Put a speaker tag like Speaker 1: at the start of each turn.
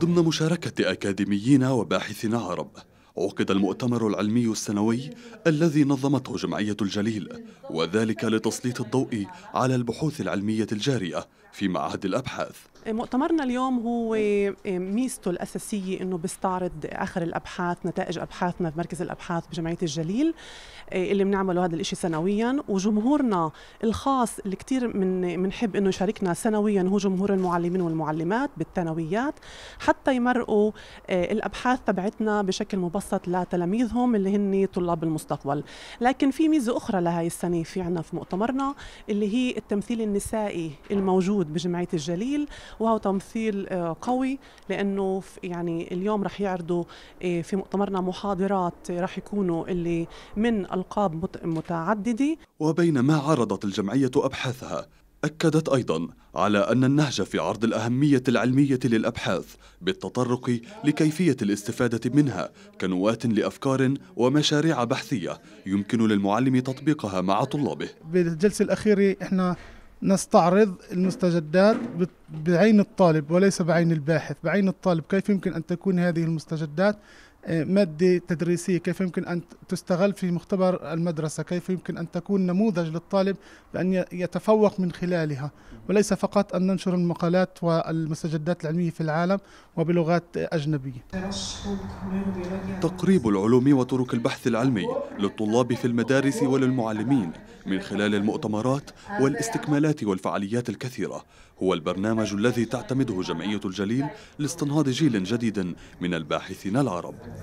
Speaker 1: ضمن مشاركة أكاديميين وباحثين عرب عقد المؤتمر العلمي السنوي الذي نظمته جمعية الجليل وذلك لتسليط الضوء على البحوث العلمية الجارية في معهد الأبحاث
Speaker 2: مؤتمرنا اليوم هو إيه، ميزته الأساسية أنه بيستعرض آخر الأبحاث نتائج أبحاثنا في مركز الأبحاث بجمعية الجليل إيه، اللي بنعمله هذا الإشي سنويا وجمهورنا الخاص اللي كتير من بنحب أنه يشاركنا سنويا هو جمهور المعلمين والمعلمات بالثانويات حتى يمرقوا إيه، الأبحاث تبعتنا بشكل مبسط متوسط لتلاميذهم اللي هن طلاب المستقبل لكن في ميزة أخرى لهي السنة في عنا في مؤتمرنا اللي هي التمثيل النسائي الموجود بجمعية الجليل وهو تمثيل آه، قوي لأنه يعني اليوم رح يعرضوا آه، في مؤتمرنا محاضرات آه، رح يكونوا اللي من ألقاب متعددة
Speaker 1: وبينما عرضت الجمعية أبحاثها أكدت أيضا على أن النهج في عرض الأهمية العلمية للأبحاث بالتطرق لكيفية الاستفادة منها كنواة لأفكار ومشاريع بحثية يمكن للمعلم تطبيقها مع طلابه
Speaker 3: بالجلسة الأخيرة إحنا نستعرض المستجدات بعين الطالب وليس بعين الباحث بعين الطالب كيف يمكن أن تكون هذه المستجدات مادة تدريسية كيف يمكن أن تستغل في مختبر المدرسة كيف يمكن أن تكون نموذج للطالب بأن يتفوق من خلالها وليس فقط أن ننشر المقالات والمستجدات العلمية في العالم وبلغات أجنبية
Speaker 1: تقريب العلوم وطرق البحث العلمي للطلاب في المدارس وللمعلمين من خلال المؤتمرات والاستكمالات والفعاليات الكثيرة هو البرنامج الذي تعتمده جمعية الجليل لاستنهاض جيل جديد من الباحثين العرب